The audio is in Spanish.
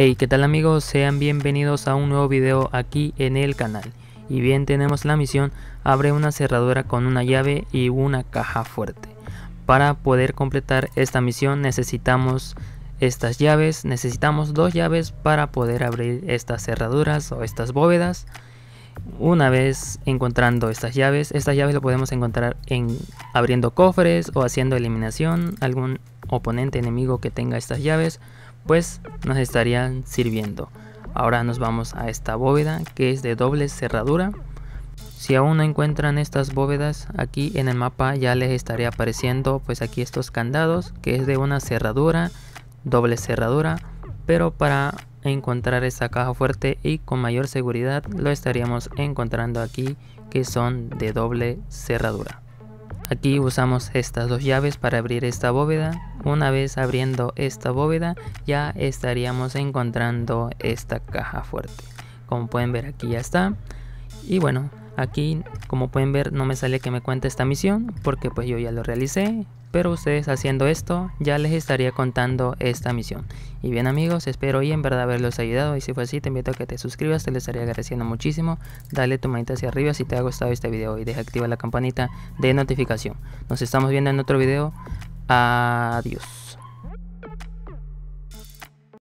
Hey, ¿qué tal amigos? Sean bienvenidos a un nuevo video aquí en el canal. Y bien, tenemos la misión, abre una cerradura con una llave y una caja fuerte. Para poder completar esta misión necesitamos estas llaves, necesitamos dos llaves para poder abrir estas cerraduras o estas bóvedas. Una vez encontrando estas llaves, estas llaves lo podemos encontrar en abriendo cofres o haciendo eliminación, algún oponente enemigo que tenga estas llaves pues nos estarían sirviendo. Ahora nos vamos a esta bóveda que es de doble cerradura. Si aún no encuentran estas bóvedas, aquí en el mapa ya les estaría apareciendo pues aquí estos candados que es de una cerradura, doble cerradura, pero para encontrar esa caja fuerte y con mayor seguridad lo estaríamos encontrando aquí que son de doble cerradura. Aquí usamos estas dos llaves para abrir esta bóveda. Una vez abriendo esta bóveda ya estaríamos encontrando esta caja fuerte. Como pueden ver aquí ya está. Y bueno, aquí como pueden ver no me sale que me cuente esta misión porque pues yo ya lo realicé. Pero ustedes haciendo esto ya les estaría contando esta misión. Y bien amigos, espero hoy en verdad haberlos ayudado y si fue así te invito a que te suscribas, te les estaría agradeciendo muchísimo. Dale tu manita hacia arriba si te ha gustado este video y deja activa la campanita de notificación. Nos estamos viendo en otro video. Adiós.